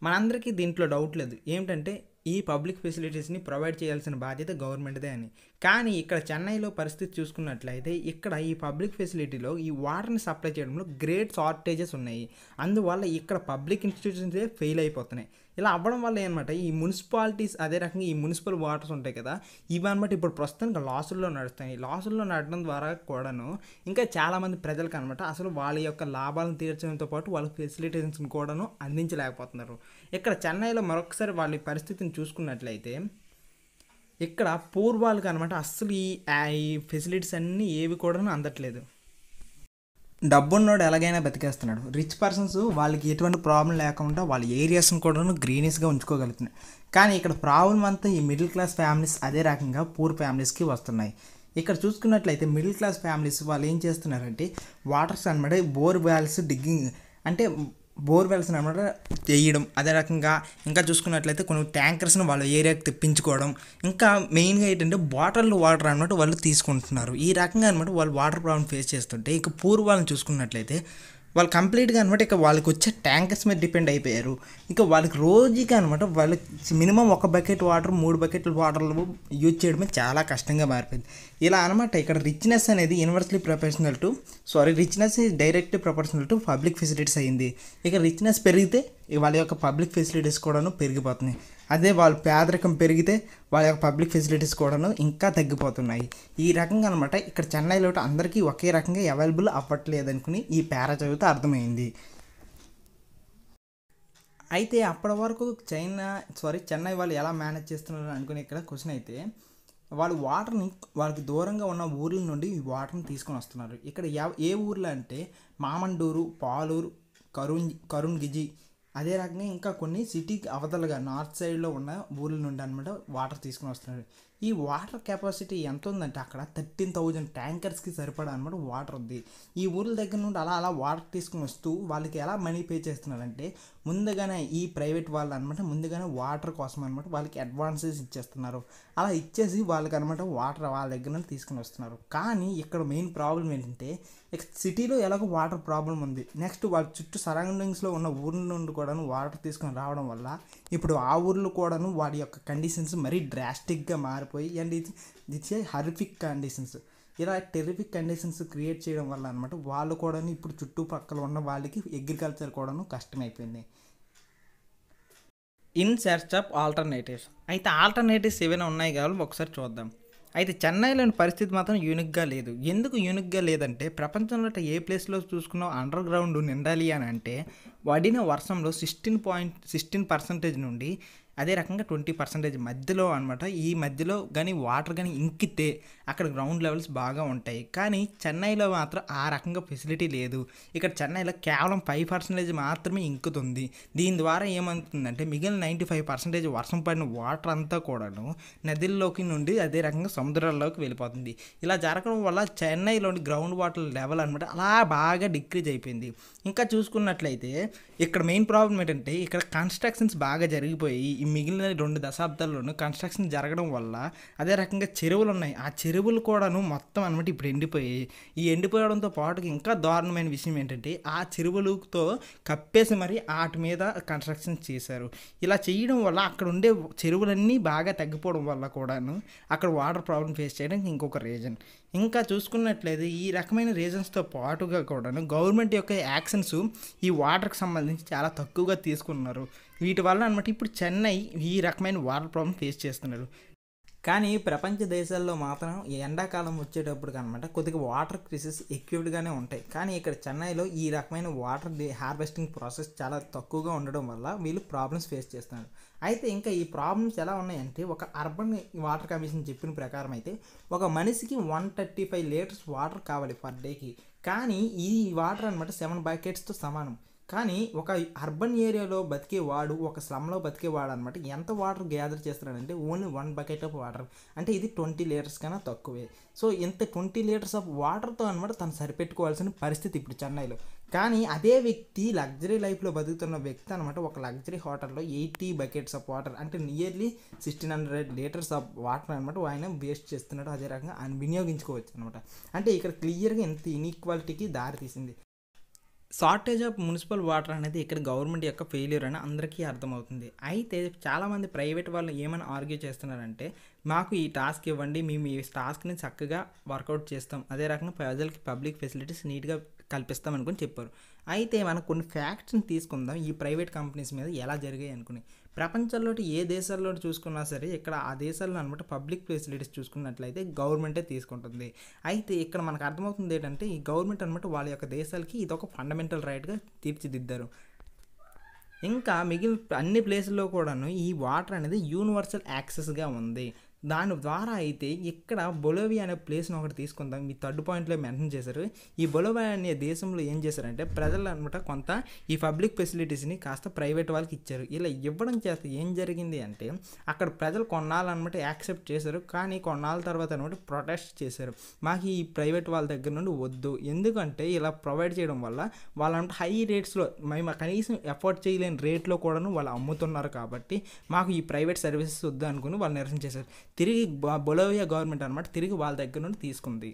మనందరికీ దీంట్లో డౌట్ లేదు ఏమిటంటే ఈ పబ్లిక్ ఫెసిలిటీస్ని ప్రొవైడ్ చేయాల్సిన బాధ్యత గవర్నమెంట్దే అని కానీ ఇక్కడ చెన్నైలో పరిస్థితి చూసుకున్నట్లయితే ఇక్కడ ఈ పబ్లిక్ ఫెసిలిటీలో ఈ వాటర్ని సప్లై చేయడంలో గ్రేట్ షార్టేజెస్ ఉన్నాయి అందువల్ల ఇక్కడ పబ్లిక్ ఇన్స్టిట్యూషన్సే ఫెయిల్ అయిపోతున్నాయి ఇలా అవ్వడం వల్ల ఏంటంటే ఈ మున్సిపాలిటీస్ అదే రకంగా ఈ మున్సిపల్ వాటర్స్ ఉంటాయి కదా ఇవి అనమాట ఇప్పుడు ప్రస్తుతానికి లాసుల్లో నడుస్తాయి లాసుల్లో నడడం ద్వారా కూడాను ఇంకా చాలామంది ప్రజలకు అనమాట అసలు వాళ్ళ యొక్క లాభాలను తీర్చడంతో పాటు వాళ్ళ ఫెసిలిటీస్ని కూడాను అందించలేకపోతున్నారు ఇక్కడ చెన్నైలో మరొకసారి వాళ్ళ పరిస్థితిని చూసుకున్నట్లయితే ఇక్కడ పూర్వాలకు అనమాట అస్సలు ఈ ఫెసిలిటీస్ అన్నీ ఏవి కూడా అందట్లేదు డబ్బున్నోడు ఎలాగైనా బతికేస్తున్నాడు రిచ్ పర్సన్స్ వాళ్ళకి ఎటువంటి ప్రాబ్లం లేకుండా వాళ్ళ ఏరియాస్ని కూడా గ్రీనీష్గా ఉంచుకోగలుగుతున్నాయి కానీ ఇక్కడ ప్రాబ్లం అంతా ఈ మిడిల్ క్లాస్ ఫ్యామిలీస్ అదే రకంగా పూర్ ఫ్యామిలీస్కి వస్తున్నాయి ఇక్కడ చూసుకున్నట్లయితే మిడిల్ క్లాస్ ఫ్యామిలీస్ వాళ్ళు ఏం చేస్తున్నారంటే వాటర్స్ అనమాట బోర్ బ్యాల్స్ డిగ్గింగ్ అంటే బోర్వెల్స్ని అనమాట వేయడం అదే రకంగా ఇంకా చూసుకున్నట్లయితే కొన్ని ట్యాంకర్స్ని వాళ్ళ ఏరియాకి తెప్పించుకోవడం ఇంకా మెయిన్గా ఏంటంటే బాటల్ వాటర్ అనమాట వాళ్ళు తీసుకుంటున్నారు ఈ రకంగా అనమాట వాళ్ళు వాటర్ ప్రాబ్లం ఫేస్ చేస్తుంటే ఇక పూర్వాలను వాళ్ళని చూసుకున్నట్లయితే వాళ్ళు కంప్లీట్గా అనమాట ఇక వాళ్ళకి వచ్చే ట్యాంకర్స్ మీద డిపెండ్ అయిపోయారు ఇంకా వాళ్ళకి రోజుకి అనమాట వాళ్ళకి మినిమం ఒక బకెట్ వాటర్ మూడు బకెట్ల వాటర్లు యూజ్ చేయడమే చాలా కష్టంగా మారిపోయింది ఇలా అనమాట ఇక్కడ రిచ్నెస్ అనేది universally professional to sorry richness direct professional to public facilities అయింది ఇక రిచ్నెస్ పెరిగితే వాళ్ళ యొక్క పబ్లిక్ ఫెసిలిటీస్ కూడాను పెరిగిపోతున్నాయి అదే వాళ్ళ పేదరికం పెరిగితే వాళ్ళ యొక్క పబ్లిక్ ఫెసిలిటీస్ కూడాను ఇంకా తగ్గిపోతున్నాయి ఈ రకంగా అనమాట ఇక్కడ చెన్నైలో అందరికీ ఒకే రకంగా అవైలబుల్ అవ్వట్లేదు అనుకుని ఈ పేర చదివితే అర్థమైంది అయితే అప్పటి వరకు చైనా సారీ చెన్నై వాళ్ళు ఎలా మేనేజ్ చేస్తున్నారు అనుకుని ఇక్కడ క్వశ్చన్ అయితే వాళ్ళు వాటర్ని వాళ్ళకి దూరంగా ఉన్న ఊర్ల నుండి వాటర్ని తీసుకొని వస్తున్నారు ఇక్కడ ఏ ఊర్లు అంటే మామండూరు పాలూరు కరుణ్ కరుణ్ గిజి అదే రకంగా ఇంకా కొన్ని సిటీకి అవతలగా నార్త్ సైడ్లో ఉన్న ఊర్ల నుండి అనమాట వాటర్ తీసుకొని వస్తున్నారు ఈ వాటర్ కెపాసిటీ ఎంత ఉందంటే అక్కడ థర్టీన్ థౌజండ్ ట్యాంకర్స్కి సరిపడా అనమాట వాటర్ ఉంది ఈ ఊర్ల దగ్గర నుండి అలా అలా వాటర్ తీసుకుని వస్తూ వాళ్ళకి ఎలా మనీ పే చేస్తున్నారంటే ముందుగానే ఈ ప్రైవేట్ వాళ్ళు అనమాట ముందుగానే వాటర్ కోసం అనమాట వాళ్ళకి అడ్వాన్సెస్ ఇచ్చేస్తున్నారు అలా ఇచ్చేసి వాళ్ళకి అనమాట వాటర్ వాళ్ళ దగ్గర నుండి తీసుకుని వస్తున్నారు కానీ ఇక్కడ మెయిన్ ప్రాబ్లం ఏంటంటే సిటీలో ఎలాగో వాటర్ ప్రాబ్లం ఉంది నెక్స్ట్ వాళ్ళ చుట్టూ సరౌండింగ్స్లో ఉన్న ఊర్ల నుండి కూడాను వాటర్ తీసుకుని రావడం వల్ల ఇప్పుడు ఆ ఊర్లో కూడాను వాడి యొక్క కండిషన్స్ మరీ డ్రాస్టిక్గా మారి పోయి అండ్ ఇది ఇట్స్ హరిఫిక్ కండిషన్స్ ఇలా టెరిఫిక్ కండిషన్స్ క్రియేట్ చేయడం వల్ల అనమాట వాళ్ళు కూడా ఇప్పుడు చుట్టుపక్కల ఉన్న వాళ్ళకి అగ్రికల్చర్ కూడాను కష్టమైపోయింది ఇన్ సెర్చ్ ఆఫ్ ఆల్టర్నేటివ్స్ అయితే ఆల్టర్నేటివ్స్ ఏమైనా ఉన్నాయి కాబట్టి ఒకసారి చూద్దాం అయితే చెన్నైలోని పరిస్థితి మాత్రం యూనిక్గా లేదు ఎందుకు యూనిక్గా లేదంటే ప్రపంచంలో ఏ ప్లేస్లో చూసుకున్నా అండర్ గ్రౌండ్ నిండాలి అని అంటే వడిన వర్షంలో సిక్స్టీన్ పాయింట్ సిక్స్టీన్ పర్సంటేజ్ నుండి అదే రకంగా ట్వంటీ పర్సెంటేజ్ మధ్యలో అనమాట ఈ మధ్యలో కానీ వాటర్ కానీ ఇంకితే అక్కడ గ్రౌండ్ లెవెల్స్ బాగా ఉంటాయి కానీ చెన్నైలో మాత్రం ఆ రకంగా ఫెసిలిటీ లేదు ఇక్కడ చెన్నైలో కేవలం ఫైవ్ పర్సెంటేజ్ మాత్రమే ఇంకుతుంది దీని ద్వారా ఏమవుతుందంటే మిగిలిన నైంటీ ఫైవ్ పర్సెంటేజ్ వర్షం పడిన వాటర్ అంతా కూడాను నదిల్లోకి నుండి అదే రకంగా సముద్రాల్లోకి వెళ్ళిపోతుంది ఇలా జరగడం వల్ల చెన్నైలోని గ్రౌండ్ వాటర్ లెవెల్ అనమాట అలా బాగా డిక్రీజ్ అయిపోయింది ఇంకా చూసుకున్నట్లయితే ఇక్కడ మెయిన్ ప్రాబ్లం ఏంటంటే ఇక్కడ కన్స్ట్రక్షన్స్ బాగా జరిగిపోయి మిగిలిన రెండు దశాబ్దాల్లోనూ కన్స్ట్రక్షన్ జరగడం వల్ల అదే రకంగా చెరువులు ఉన్నాయి ఆ చెరువులు కూడాను మొత్తం అనమాట ఇప్పుడు ఎండిపోయి ఈ ఎండిపోవడంతో పాటు ఇంకా దారుణమైన విషయం ఏంటంటే ఆ చెరువులతో కప్పేసి మరి వాటి మీద కన్స్ట్రక్షన్ చేశారు ఇలా చేయడం వల్ల అక్కడ ఉండే చెరువులన్నీ బాగా తగ్గిపోవడం వల్ల కూడాను అక్కడ వాటర్ ప్రాబ్లం ఫేస్ చేయడానికి ఇంకొక రీజన్ ఇంకా చూసుకున్నట్లయితే ఈ రకమైన రీజన్స్తో పాటుగా కూడాను గవర్నమెంట్ యొక్క యాక్షన్స్ ఈ వాటర్కి సంబంధించి చాలా తక్కువగా తీసుకున్నారు వీటి వలన అనమాట ఇప్పుడు చెన్నై ఈ రకమైన వాటర్ ప్రాబ్లం ఫేస్ చేస్తున్నారు కానీ ప్రపంచ దేశాల్లో మాత్రం ఎండాకాలం వచ్చేటప్పుడు అనమాట కొద్దిగా వాటర్ క్రిసెస్ ఎక్కువగానే ఉంటాయి కానీ ఇక్కడ చెన్నైలో ఈ రకమైన వాటర్ హార్వెస్టింగ్ ప్రాసెస్ చాలా తక్కువగా ఉండడం వల్ల వీళ్ళు ప్రాబ్లమ్స్ ఫేస్ చేస్తున్నారు అయితే ఇంకా ఈ ప్రాబ్లమ్స్ ఎలా ఉన్నాయంటే ఒక అర్బన్ వాటర్ కమిషన్ చెప్పిన ప్రకారం అయితే ఒక మనిషికి one thirty five litres water కావాలి పర్ డేకి కానీ ఈ వాటర్ అనమాట సెవెన్ బకెట్స్తో సమానం కానీ ఒక అర్బన్ ఏరియాలో బతికే వాడు ఒక స్లమ్లో వాడు అనమాట ఎంత వాటర్ గ్యాదర్ చేస్తాడంటే only one bucket of water అంటే ఇది ట్వంటీ లీటర్స్ కన్నా తక్కువే సో ఇంత ట్వంటీ లీటర్స్ ఆఫ్ వాటర్తో అనమాట తను సరిపెట్టుకోవాల్సిన పరిస్థితి ఇప్పుడు చెన్నైలో కానీ అదే వ్యక్తి లగ్జరీ లైఫ్లో బతుకుతున్న వ్యక్తి అనమాట ఒక లగ్జరీ హోటల్లో ఎయిటీ బకెట్స్ ఆఫ్ వాటర్ అంటే nearly sixteen hundred litres of water అనమాట ఆయన వేస్ట్ చేస్తున్నాడు అదే రకంగా ఆయన వినియోగించుకోవచ్చు అనమాట అంటే ఇక్కడ క్లియర్గా ఎంత ఇన్ఈక్వాలిటీకి దారి తీసింది షార్టేజ్ ఆఫ్ మున్సిపల్ వాటర్ అనేది ఇక్కడ గవర్నమెంట్ యొక్క ఫెయిల్యూర్ అని అందరికీ అర్థమవుతుంది అయితే చాలామంది ప్రైవేట్ వాళ్ళు ఏమైనా ఆర్గ్యూ చేస్తున్నారంటే మాకు ఈ టాస్క్ ఇవ్వండి మేము ఈ టాస్క్ని చక్కగా వర్కౌట్ చేస్తాం అదే రకంగా ప్రజలకి పబ్లిక్ ఫెసిలిటీస్ నీట్గా కల్పిస్తాం అనుకుని చెప్పారు అయితే మనం కొన్ని ఫ్యాక్ట్స్ని తీసుకుందాం ఈ ప్రైవేట్ కంపెనీస్ మీద ఎలా జరిగాయి అనుకుని ప్రపంచంలోటి ఏ దేశాల్లో చూసుకున్నా సరే ఇక్కడ ఆ దేశాల్లో అనమాట పబ్లిక్ ఫెసిలిటీస్ చూసుకున్నట్లయితే గవర్నమెంటే తీసుకుంటుంది అయితే ఇక్కడ మనకు అర్థమవుతుంది ఏంటంటే ఈ గవర్నమెంట్ అనమాట వాళ్ళ యొక్క దేశాలకి ఇది ఒక ఫండమెంటల్ రైట్గా తీర్చిదిద్దారు ఇంకా మిగిలిన అన్ని ప్లేసుల్లో కూడాను ఈ వాటర్ అనేది యూనివర్సల్ యాక్సెస్గా ఉంది దాని ద్వారా అయితే ఇక్కడ బొలోవియా అనే ప్లేస్ని ఒకటి తీసుకుందాం మీ థర్డ్ పాయింట్లో మెన్షన్ చేశారు ఈ బొలోవియా అనే దేశంలో ఏం చేశారంటే ప్రజలు అనమాట కొంత ఈ పబ్లిక్ ఫెసిలిటీస్ని కాస్త ప్రైవేట్ వాళ్ళకి ఇచ్చారు ఇలా ఇవ్వడం చేత ఏం జరిగింది అంటే అక్కడ ప్రజలు కొన్నాళ్ళనమాట యాక్సెప్ట్ చేశారు కానీ కొన్నాళ్ళ తర్వాత అనమాట ప్రొటెస్ట్ చేశారు మాకు ఈ ప్రైవేట్ వాళ్ళ దగ్గర నుండి వద్దు ఎందుకంటే ఇలా ప్రొవైడ్ చేయడం వల్ల వాళ్ళంటే హై రేట్స్లో మేము కనీసం ఎఫోర్డ్ చేయలేని రేట్లో కూడాను వాళ్ళు అమ్ముతున్నారు కాబట్టి మాకు ఈ ప్రైవేట్ సర్వీసెస్ వద్దు అనుకుని వాళ్ళు నిరసన చేశారు తిరిగి బొలోవియా గవర్నమెంట్ అనమాట తిరిగి వాళ్ళ దగ్గర నుండి తీసుకుంది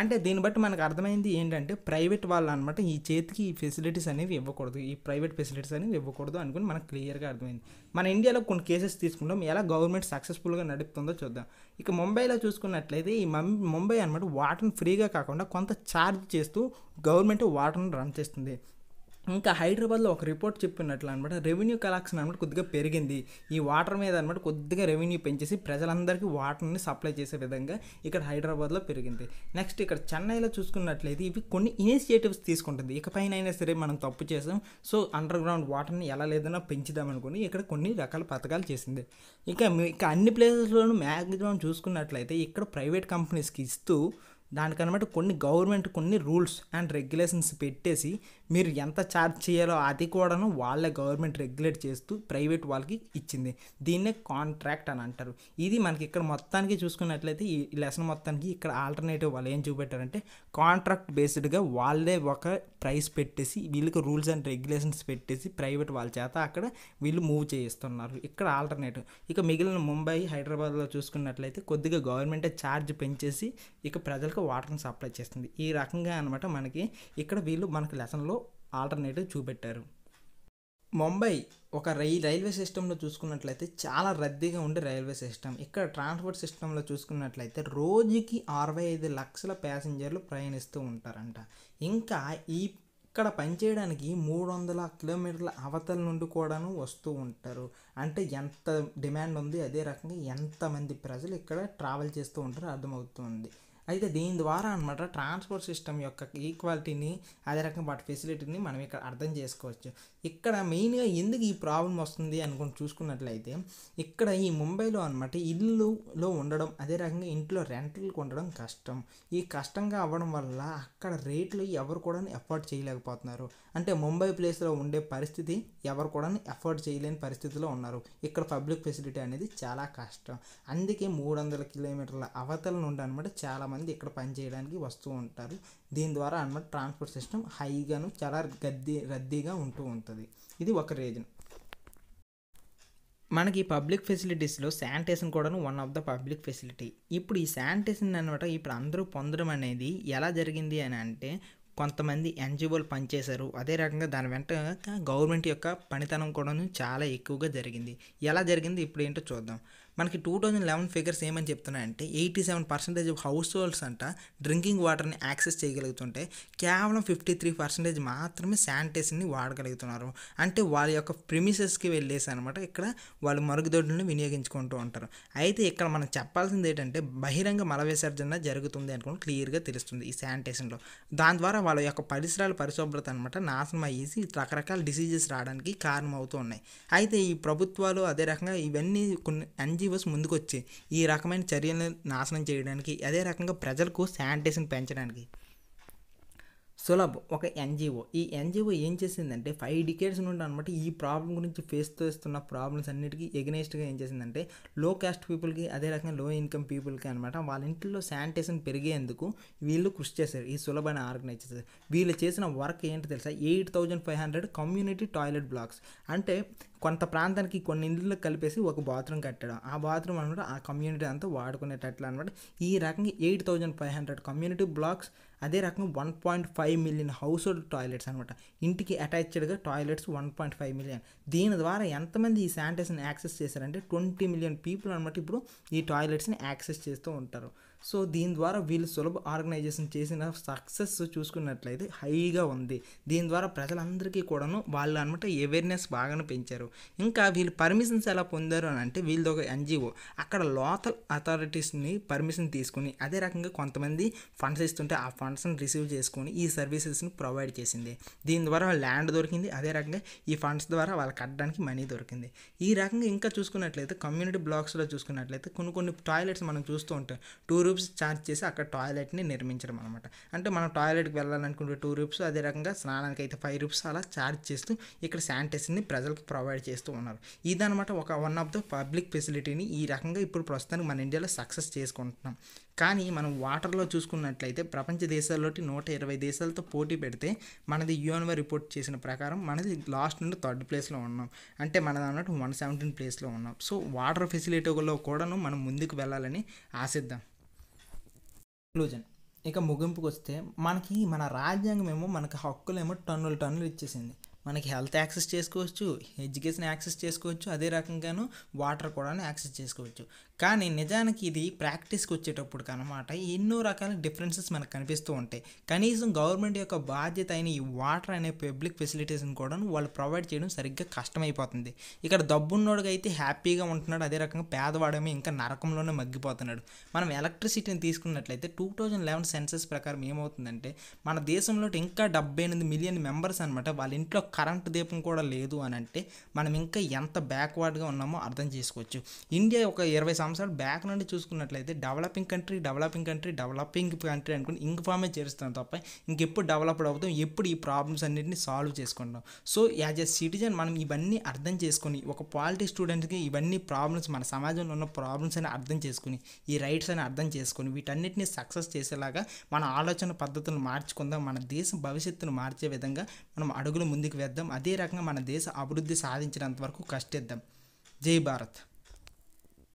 అంటే దీన్ని బట్టి మనకు అర్థమైంది ఏంటంటే ప్రైవేట్ వాళ్ళు అనమాట ఈ చేతికి ఈ ఫెసిలిటీస్ అనేవి ఇవ్వకూడదు ఈ ప్రైవేట్ ఫెసిలిటీస్ అనేవి ఇవ్వకూడదు అనుకుని మనకు క్లియర్గా అర్థమైంది మన ఇండియాలో కొన్ని కేసెస్ తీసుకుంటాం ఎలా గవర్నమెంట్ సక్సెస్ఫుల్గా నడుపుతుందో చూద్దాం ఇక ముంబైలో చూసుకున్నట్లయితే ఈ ముంబై అనమాట వాటర్ని ఫ్రీగా కాకుండా కొంత ఛార్జ్ చేస్తూ గవర్నమెంట్ వాటర్ని రన్ చేస్తుంది ఇంకా హైదరాబాద్లో ఒక రిపోర్ట్ చెప్పినట్లు అనమాట రెవెన్యూ కలెక్షన్ అనమాట కొద్దిగా పెరిగింది ఈ వాటర్ మీద అనమాట కొద్దిగా రెవెన్యూ పెంచేసి ప్రజలందరికీ వాటర్ని సప్లై చేసే విధంగా ఇక్కడ హైదరాబాద్లో పెరిగింది నెక్స్ట్ ఇక్కడ చెన్నైలో చూసుకున్నట్లయితే ఇవి కొన్ని ఇనిషియేటివ్స్ తీసుకుంటుంది ఇకపైన అయినా సరే మనం తప్పు చేసాం సో అండర్ గ్రౌండ్ వాటర్ని ఎలా లేదన్నా పెంచుదాం అనుకుని ఇక్కడ కొన్ని రకాల పథకాలు చేసింది ఇంకా ఇక అన్ని ప్లేసెస్లోనూ మ్యాక్సిమం చూసుకున్నట్లయితే ఇక్కడ ప్రైవేట్ కంపెనీస్కి ఇస్తూ దానికనమాట కొన్ని గవర్నమెంట్ కొన్ని రూల్స్ అండ్ రెగ్యులేషన్స్ పెట్టేసి మీరు ఎంత ఛార్జ్ చేయాలో అది కూడాను వాళ్ళే గవర్నమెంట్ రెగ్యులేట్ చేస్తూ ప్రైవేట్ వాళ్ళకి ఇచ్చింది దీన్నే కాంట్రాక్ట్ అని అంటారు ఇది మనకి ఇక్కడ మొత్తానికి చూసుకున్నట్లయితే ఈ లెసన్ మొత్తానికి ఇక్కడ ఆల్టర్నేటివ్ వాళ్ళు ఏం చూపెట్టారంటే కాంట్రాక్ట్ బేస్డ్గా వాళ్ళే ఒక ప్రైస్ పెట్టేసి వీళ్ళకి రూల్స్ అండ్ రెగ్యులేషన్స్ పెట్టేసి ప్రైవేట్ వాళ్ళ చేత అక్కడ వీళ్ళు మూవ్ చేయిస్తున్నారు ఇక్కడ ఆల్టర్నేటివ్ ఇక మిగిలిన ముంబై హైదరాబాద్లో చూసుకున్నట్లయితే కొద్దిగా గవర్నమెంటే ఛార్జ్ పెంచేసి ఇక ప్రజలకు వాటర్ని సప్లై చేస్తుంది ఈ రకంగా అనమాట మనకి ఇక్కడ వీళ్ళు మనకి లెసన్లో ఆల్టర్నేటివ్ చూపెట్టారు ముంబై ఒక రై రైల్వే సిస్టంలో చూసుకున్నట్లయితే చాలా రద్దీగా ఉండే రైల్వే సిస్టమ్ ఇక్కడ ట్రాన్స్పోర్ట్ సిస్టంలో చూసుకున్నట్లయితే రోజుకి అరవై ఐదు లక్షల ప్యాసింజర్లు ప్రయాణిస్తూ ఉంటారంట ఇంకా ఈ ఇక్కడ పనిచేయడానికి మూడు వందల కిలోమీటర్ల అవతల నుండి కూడాను వస్తూ ఉంటారు అంటే ఎంత డిమాండ్ ఉంది అదే రకంగా ఎంతమంది ప్రజలు ఇక్కడ ట్రావెల్ చేస్తూ ఉంటారో అర్థమవుతుంది అయితే దీని ద్వారా అనమాట ట్రాన్స్పోర్ట్ సిస్టమ్ యొక్క ఈక్వాలిటీని అదే రకంగా వాటి ఫెసిలిటీని మనం ఇక్కడ అర్థం చేసుకోవచ్చు ఇక్కడ మెయిన్గా ఎందుకు ఈ ప్రాబ్లం వస్తుంది అనుకుని చూసుకున్నట్లయితే ఇక్కడ ఈ ముంబైలో అనమాట ఇల్లులో ఉండడం అదే రకంగా ఇంట్లో రెంట్లు ఉండడం కష్టం ఈ కష్టంగా అవ్వడం వల్ల అక్కడ రేట్లు ఎవరు కూడా ఎఫర్ట్ చేయలేకపోతున్నారు అంటే ముంబై ప్లేస్లో ఉండే పరిస్థితి ఎవరు కూడా ఎఫర్ట్ చేయలేని పరిస్థితిలో ఉన్నారు ఇక్కడ పబ్లిక్ ఫెసిలిటీ అనేది చాలా కష్టం అందుకే మూడు వందల కిలోమీటర్ల అవతల నుండి అనమాట చాలామంది మంది ఇక్కడ పనిచేయడానికి వస్తూ ఉంటారు దీని ద్వారా అనమాట ట్రాన్స్పోర్ట్ సిస్టమ్ హైగాను చాలా గద్దీ రద్దీగా ఉంటూ ఉంటుంది ఇది ఒక రీజన్ మనకి పబ్లిక్ ఫెసిలిటీస్లో శానిటేషన్ కూడా one of the public facility ఇప్పుడు ఈ శానిటేషన్ అనమాట ఇప్పుడు అందరూ పొందడం అనేది ఎలా జరిగింది అని అంటే కొంతమంది ఎన్జిఓలు పనిచేశారు అదే రకంగా దాని వెంట గవర్నమెంట్ యొక్క పనితనం కూడా చాలా ఎక్కువగా జరిగింది ఎలా జరిగింది ఇప్పుడు ఏంటో చూద్దాం మనకి టూ థౌజండ్ లెవెన్ ఫిగర్స్ ఏమని చెప్తున్నాయంటే eighty seven percentage of households అంట డ్రింకింగ్ వాటర్ని యాక్సెస్ చేయగలుగుతుంటే కేవలం ఫిఫ్టీ త్రీ పర్సెంటేజ్ మాత్రమే శానిటేషన్ని వాడగలుగుతున్నారు అంటే వాళ్ళ యొక్క ప్రిమిసెస్కి వెళ్ళేసి అనమాట ఇక్కడ వాళ్ళు మరుగుదొడ్లను వినియోగించుకుంటూ ఉంటారు అయితే ఇక్కడ మనం చెప్పాల్సింది ఏంటంటే బహిరంగ మల విసర్జన జరుగుతుంది అనుకుని క్లియర్గా తెలుస్తుంది ఈ శానిటేషన్లో దాని ద్వారా వాళ్ళ యొక్క పరిసరాల పరిశుభ్రత అనమాట నాశనం అయ్యేసి రకరకాల డిసీజెస్ రావడానికి కారణమవుతూ ఉన్నాయి అయితే ఈ ప్రభుత్వాలు అదే రకంగా ఇవన్నీ కొన్ని ఎన్జీ ఎన్జిఓస్ ముందుకొచ్చి ఈ రకమైన చర్యలను నాశనం చేయడానికి అదే రకంగా ప్రజలకు శానిటేషన్ పెంచడానికి సులభ్ ఒక ఎన్జిఓ ఈ ఎన్జిఓ ఏం చేసిందంటే ఫైవ్ డికేట్స్ నుండి అనమాట ఈ ప్రాబ్లం గురించి ఫేస్ చేస్తున్న ప్రాబ్లమ్స్ అన్నిటికీ ఎగనెస్ట్గా ఏం చేసిందంటే లో కాస్ట్ పీపుల్కి అదే రకంగా లో ఇన్కమ్ పీపుల్కి అనమాట వాళ్ళ ఇంట్లో శానిటేషన్ పెరిగేందుకు వీళ్ళు కృషి చేశారు ఈ సులభాన్ని ఆర్గనైజ్ చేశారు వీళ్ళు చేసిన వర్క్ ఏంటి తెలుసా eight thousand five hundred community toilet blocks అంటే కొంత ప్రాంతానికి కొన్ని ఇండ్లు కలిపేసి ఒక బాత్రూమ్ కట్టడం ఆ బాత్రూమ్ అనమాట ఆ కమ్యూనిటీ అంతా వాడుకునేటట్లు అనమాట ఈ రకంగా eight thousand five hundred community blocks అదే రకం one point five million household toilets అనమాట ఇంటికి అటాచ్డ్గా toilets one point five million దీని ద్వారా ఎంతమంది ఈ శానిటైజర్ని యాక్సెస్ చేశారంటే ట్వంటీ మిలియన్ పీపుల్ అనమాట ఇప్పుడు ఈ టాయిలెట్స్ని యాక్సెస్ చేస్తూ ఉంటారు సో దీని ద్వారా వీళ్ళు సులభ ఆర్గనైజేషన్ చేసిన సక్సెస్ చూసుకున్నట్లయితే హైగా ఉంది దీని ద్వారా ప్రజలందరికీ కూడాను వాళ్ళు అనమాట అవేర్నెస్ బాగానే పెంచారు ఇంకా వీళ్ళు పర్మిషన్స్ ఎలా పొందారు అని అంటే వీళ్ళది ఒక ఎన్జిఓ అక్కడ లోకల్ అథారిటీస్ని పర్మిషన్ తీసుకుని అదే రకంగా కొంతమంది ఫండ్స్ ఇస్తుంటే ఆ ఫండ్స్ని రిసీవ్ చేసుకుని ఈ సర్వీసెస్ని ప్రొవైడ్ చేసింది దీని ద్వారా ల్యాండ్ దొరికింది అదే రకంగా ఈ ఫండ్స్ ద్వారా వాళ్ళు కట్టడానికి మనీ దొరికింది ఈ రకంగా ఇంకా చూసుకున్నట్లయితే కమ్యూనిటీ బ్లాక్స్లో చూసుకున్నట్లయితే కొన్ని కొన్ని టాయిలెట్స్ మనం చూస్తూ ఉంటాం టూర్ రూపీస్ ఛార్జ్ చేసి అక్కడ టాయిలెట్ని నిర్మించడం అనమాట అంటే మనం టాయిలెట్కి వెళ్ళాలనుకుంటే టూ రూప్స్ అదే రకంగా స్నానానికి అయితే ఫైవ్ రూపీస్ అలా ఛార్జ్ చేస్తూ ఇక్కడ శానిటైజర్ని ప్రజలకు ప్రొవైడ్ చేస్తూ ఉన్నారు ఇదనమాట ఒక వన్ ఆఫ్ ద పబ్లిక్ ఫెసిలిటీని ఈ రకంగా ఇప్పుడు ప్రస్తుతానికి మన ఇండియాలో సక్సెస్ చేసుకుంటున్నాం కానీ మనం వాటర్లో చూసుకున్నట్లయితే ప్రపంచ దేశాల్లోటి నూట ఇరవై దేశాలతో పోటీ పెడితే మనది యుఎన్ఓ రిపోర్ట్ చేసిన ప్రకారం మనది లాస్ట్ నుండి థర్డ్ ప్లేస్లో ఉన్నాం అంటే మనది అన్నట్టు వన్ సెవెంటీన్ ప్లేస్లో ఉన్నాం సో వాటర్ ఫెసిలిటీలో కూడాను మనం ముందుకు వెళ్ళాలని ఆశిద్దాం కన్క్లూజన్ ఇక ముగింపుకి వస్తే మనకి మన రాజ్యాంగం ఏమో మనకి ఏమో టన్నులు టన్నులు ఇచ్చేసింది మనకి హెల్త్ యాక్సెస్ చేసుకోవచ్చు ఎడ్యుకేషన్ యాక్సెస్ చేసుకోవచ్చు అదే రకంగాను వాటర్ కూడా యాక్సెస్ చేసుకోవచ్చు కానీ నిజానికి ఇది ప్రాక్టీస్కి వచ్చేటప్పుడు అనమాట ఎన్నో రకాల డిఫరెన్సెస్ మనకు కనిపిస్తూ ఉంటాయి కనీసం గవర్నమెంట్ యొక్క బాధ్యత అయిన ఈ వాటర్ అనే పబ్లిక్ ఫెసిలిటీస్ని కూడా వాళ్ళు ప్రొవైడ్ చేయడం సరిగ్గా కష్టమైపోతుంది ఇక్కడ దబ్బున్నోడుగా అయితే హ్యాపీగా ఉంటున్నాడు అదే రకంగా పేదవాడమే ఇంకా నరకంలోనే మగ్గిపోతున్నాడు మనం ఎలక్ట్రిసిటీని తీసుకున్నట్లయితే టూ థౌజండ్ లెవెన్ సెన్సెస్ ప్రకారం ఏమవుతుందంటే మన దేశంలో ఇంకా డెబ్బై ఎనిమిది మిలియన్ మెంబర్స్ అనమాట వాళ్ళ ఇంట్లో కరెంటు దీపం కూడా లేదు అని అంటే మనం ఇంకా ఎంత బ్యాక్వర్డ్గా ఉన్నామో అర్థం చేసుకోవచ్చు ఇండియా ఒక ఇరవై సంవత్సరాలు బ్యాక్ నుండి చూసుకున్నట్లయితే developing country developing country developing country అనుకుని ఇన్ఫార్మే చేరుస్తాం తప్ప ఇంకెప్పుడు డెవలప్డ్ అవుతాం ఎప్పుడు ఈ ప్రాబ్లమ్స్ అన్నింటినీ సాల్వ్ చేసుకుంటాం సో యాజ్ ఎ సిటిజన్ మనం ఇవన్నీ అర్థం చేసుకొని ఒక పాలిటీ స్టూడెంట్కి ఇవన్నీ ప్రాబ్లమ్స్ మన సమాజంలో ఉన్న ప్రాబ్లమ్స్ అని అర్థం చేసుకుని ఈ రైట్స్ అని అర్థం చేసుకుని వీటన్నిటిని సక్సెస్ చేసేలాగా మన ఆలోచన పద్ధతులను మార్చుకుందాం మన దేశ భవిష్యత్తును మార్చే విధంగా మనం అడుగులు ముందుకు వేద్దాం అదే రకంగా మన దేశ అభివృద్ధి సాధించినంత వరకు కష్టిద్దాం జై భారత్